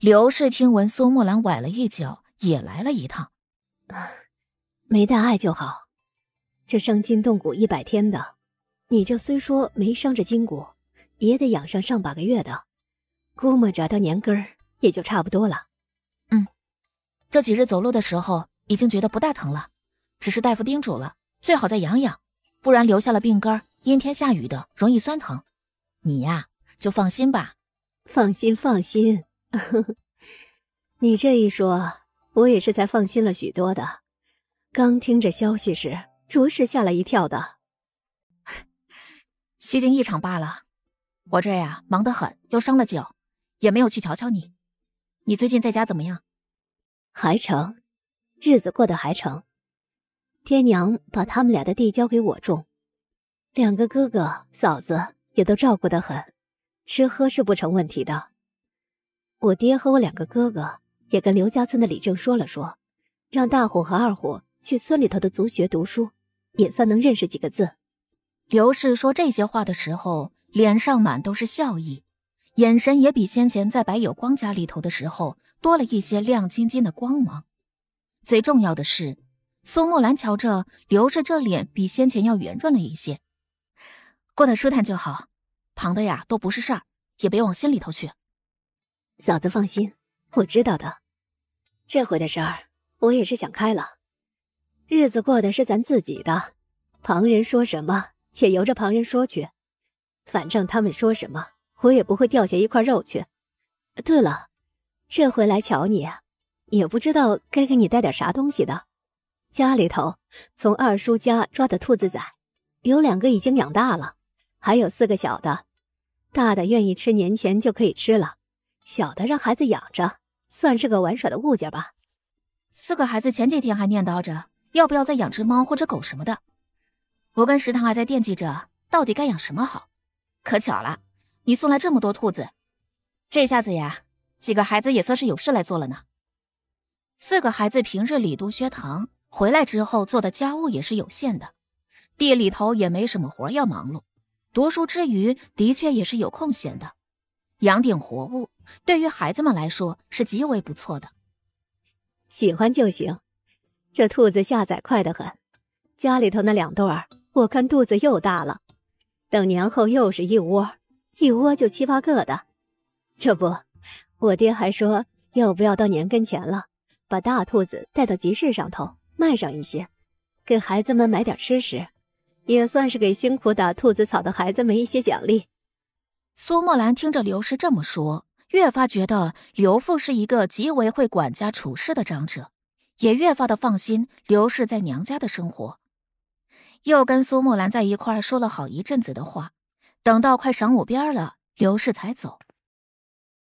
刘氏听闻苏木兰崴了一脚，也来了一趟。啊，没大碍就好。这伤筋动骨一百天的，你这虽说没伤着筋骨，也得养上上把个月的。估摸着到年根儿也就差不多了。嗯，这几日走路的时候已经觉得不大疼了，只是大夫叮嘱了，最好再养养，不然留下了病根，阴天下雨的容易酸疼。你呀，就放心吧。放心，放心。呵呵，你这一说，我也是才放心了许多的。刚听这消息时，着实吓了一跳的。虚惊一场罢了。我这呀忙得很，又伤了脚，也没有去瞧瞧你。你最近在家怎么样？还成，日子过得还成。爹娘把他们俩的地交给我种，两个哥哥嫂子也都照顾得很，吃喝是不成问题的。我爹和我两个哥哥也跟刘家村的李正说了说，让大虎和二虎去村里头的族学读书，也算能认识几个字。刘氏说这些话的时候，脸上满都是笑意，眼神也比先前在白有光家里头的时候多了一些亮晶晶的光芒。最重要的是，苏木兰瞧着刘氏这脸比先前要圆润了一些，过得舒坦就好，旁的呀都不是事儿，也别往心里头去。嫂子放心，我知道的。这回的事儿，我也是想开了。日子过的是咱自己的，旁人说什么，且由着旁人说去。反正他们说什么，我也不会掉下一块肉去。对了，这回来瞧你，也不知道该给你带点啥东西的。家里头从二叔家抓的兔子崽，有两个已经养大了，还有四个小的，大的愿意吃，年前就可以吃了。小的让孩子养着，算是个玩耍的物件吧。四个孩子前几天还念叨着要不要再养只猫或者狗什么的。我跟食堂还在惦记着到底该养什么好。可巧了，你送来这么多兔子，这下子呀，几个孩子也算是有事来做了呢。四个孩子平日里读学堂，回来之后做的家务也是有限的，地里头也没什么活要忙碌。读书之余，的确也是有空闲的，养点活物。对于孩子们来说是极为不错的，喜欢就行。这兔子下崽快得很，家里头那两对儿，我看肚子又大了，等年后又是一窝，一窝就七八个的。这不，我爹还说要不要到年跟前了，把大兔子带到集市上头卖上一些，给孩子们买点吃食，也算是给辛苦打兔子草的孩子们一些奖励。苏墨兰听着刘氏这么说。越发觉得刘父是一个极为会管家处事的长者，也越发的放心刘氏在娘家的生活。又跟苏木兰在一块说了好一阵子的话，等到快晌午边了，刘氏才走。